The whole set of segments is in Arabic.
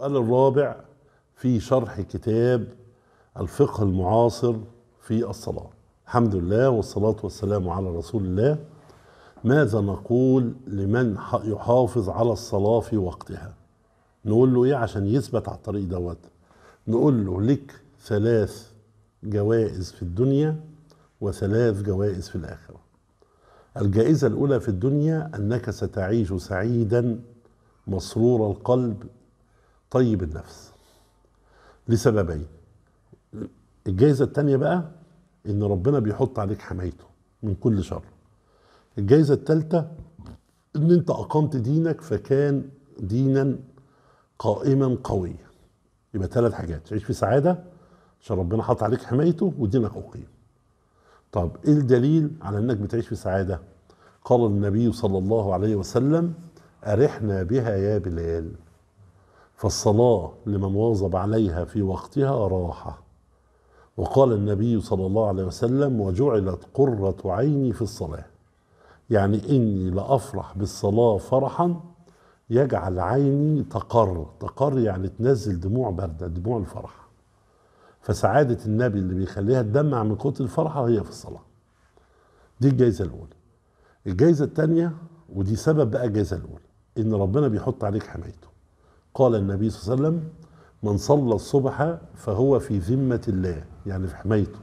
السؤال الرابع في شرح كتاب الفقه المعاصر في الصلاة الحمد لله والصلاة والسلام على رسول الله ماذا نقول لمن يحافظ على الصلاة في وقتها نقول له ايه عشان يثبت على الطريق دوت نقول له لك ثلاث جوائز في الدنيا وثلاث جوائز في الآخرة الجائزة الأولى في الدنيا أنك ستعيش سعيدا مسرور القلب طيب النفس لسببين الجايزة الثانية بقى ان ربنا بيحط عليك حمايته من كل شر الجايزة الثالثة ان انت اقمت دينك فكان دينا قائما قويا يبقى ثلاث حاجات تعيش في سعادة عشان ربنا حط عليك حمايته ودينك اقيم طب ايه الدليل على انك بتعيش في سعادة قال النبي صلى الله عليه وسلم أرحنا بها يا بلال فالصلاة لمن واظب عليها في وقتها راحة وقال النبي صلى الله عليه وسلم وجعلت قرة عيني في الصلاة يعني إني لأفرح بالصلاة فرحا يجعل عيني تقر تقر يعني تنزل دموع باردة دموع الفرح فسعادة النبي اللي بيخليها تدمع من كتر الفرحة هي في الصلاة دي الجايزة الأولى الجايزة الثانية ودي سبب بقى الجايزة الأولى إن ربنا بيحط عليك حمايته قال النبي صلى الله عليه وسلم من صلى الصبح فهو في ذمة الله يعني في حمايته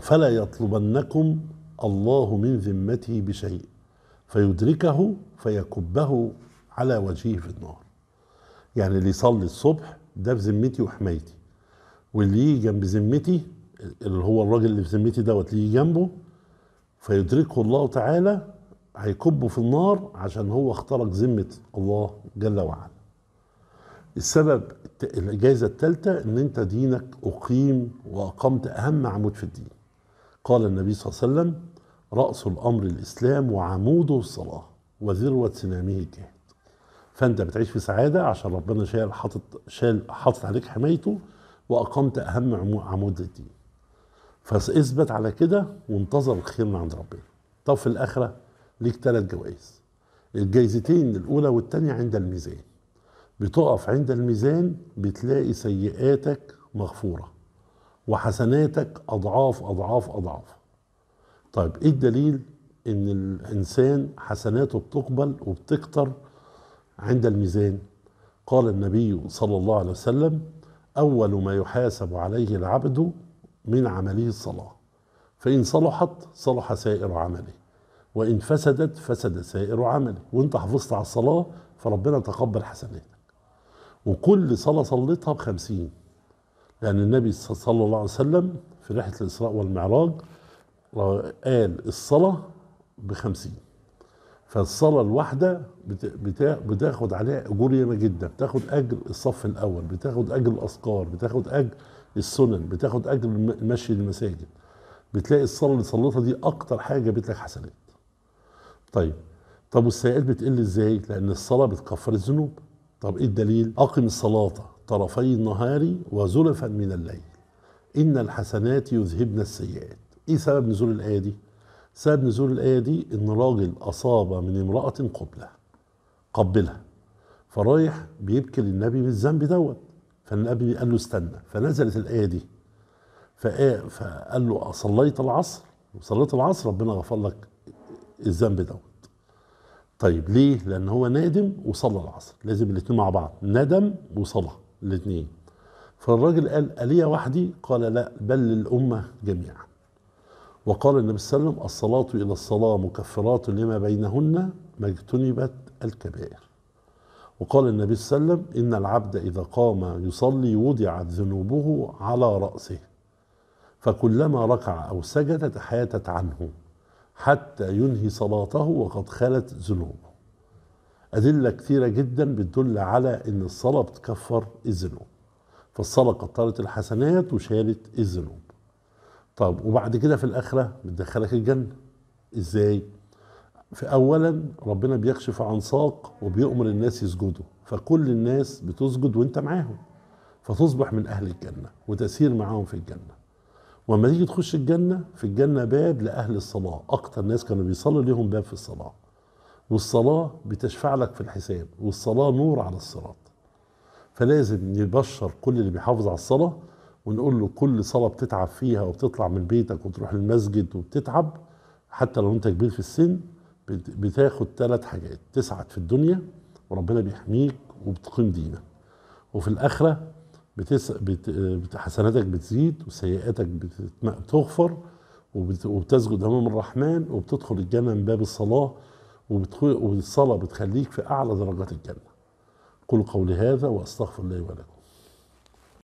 فلا يطلبنكم الله من ذمته بشيء فيدركه فيكبه على وجهه في النار يعني اللي يصلي الصبح ده في ذمتي وحمايتي واللي يجي جنب ذمتي اللي هو الراجل اللي في ذمتي دوت اللي يجي جنبه فيدركه الله تعالى هيكبه في النار عشان هو اخترق ذمة الله جل وعلا السبب الجائزة الثالثة ان انت دينك اقيم واقمت اهم عمود في الدين قال النبي صلى الله عليه وسلم رأس الامر الاسلام وعموده الصلاة وذروة سنامه الجهاد فانت بتعيش في سعادة عشان ربنا شال حاطط شال حاطط عليك حمايته واقمت اهم عمود الدين فاثبت على كده وانتظر الخير من عند ربنا طب في الاخره ليك ثلاث جوائز الجايزتين الاولى والثانيه عند الميزان بتقف عند الميزان بتلاقي سيئاتك مغفوره وحسناتك اضعاف اضعاف اضعاف طيب ايه الدليل ان الانسان حسناته بتقبل وبتكتر عند الميزان قال النبي صلى الله عليه وسلم اول ما يحاسب عليه العبد من عمله الصلاه فان صلحت صلح سائر عمله وان فسدت فسد سائر عمله وانت حافظت على الصلاه فربنا تقبل حسناتك وكل صلاة صليتها بخمسين لأن النبي صلى الله عليه وسلم في رحلة الإسراء والمعراج قال الصلاة بخمسين فالصلاة الواحدة بتاخد عليها أجور ياما جدا بتاخد أجر الصف الأول بتاخد أجر الأذكار بتاخد أجر السنن بتاخد أجر المشي للمساجد بتلاقي الصلاة اللي صليتها دي أكتر حاجة جابت لك حسنات طيب طب والسيئات بتقل إزاي؟ لأن الصلاة بتكفر الذنوب طب ايه الدليل اقم الصلاه طرفي النهار وزلفا من الليل ان الحسنات يذهبن السيئات ايه سبب نزول الايه دي سبب نزول الايه دي ان راجل اصاب من امراه قبله قبلها فرايح بيبكي للنبي بالذنب دوت فالنبي قال له استنى فنزلت الايه دي فقال له صليت العصر وصليت العصر ربنا غفر لك الذنب دوت طيب ليه؟ لأن هو نادم وصلى العصر لازم الاثنين مع بعض ندم وصلى الاثنين. فالراجل قال ألي وحدي؟ قال لا بل للأمة جميعا وقال النبي صلى الله عليه وسلم الصلاة إلى الصلاة مكفرات لما بينهن ما اجتنبت الكبائر وقال النبي صلى الله عليه وسلم إن العبد إذا قام يصلي وضعت ذنوبه على رأسه فكلما ركع أو سجد تحيتت عنه حتى ينهي صلاته وقد خلت ذنوبه أدلة كثيرة جدا بتدل على أن الصلاة بتكفر الذنوب فالصلاة قطرت الحسنات وشالت الذنوب طب وبعد كده في الآخرة بتدخلك الجنة إزاي؟ في أولا ربنا بيكشف عن ساق وبيؤمر الناس يسجدوا فكل الناس بتسجد وانت معاهم فتصبح من أهل الجنة وتسير معاهم في الجنة واما تيجي تخش الجنه في الجنه باب لاهل الصلاه اكتر ناس كانوا بيصلوا ليهم باب في الصلاه والصلاه بتشفع لك في الحساب والصلاه نور على الصراط فلازم نبشر كل اللي بيحافظ على الصلاه ونقول له كل صلاه بتتعب فيها وبتطلع من بيتك وتروح المسجد وبتتعب حتى لو انت كبير في السن بتاخد ثلاث حاجات تسعد في الدنيا وربنا بيحميك وبتقيم دينك وفي الاخره بتس... بت... بت... حسناتك بتزيد وسيئاتك بتغفر وبت... وبتسجد امام الرحمن وبتدخل الجنه من باب الصلاه وبتخل... والصلاه بتخليك في اعلى درجات الجنه قل قولي هذا واستغفر الله ولكم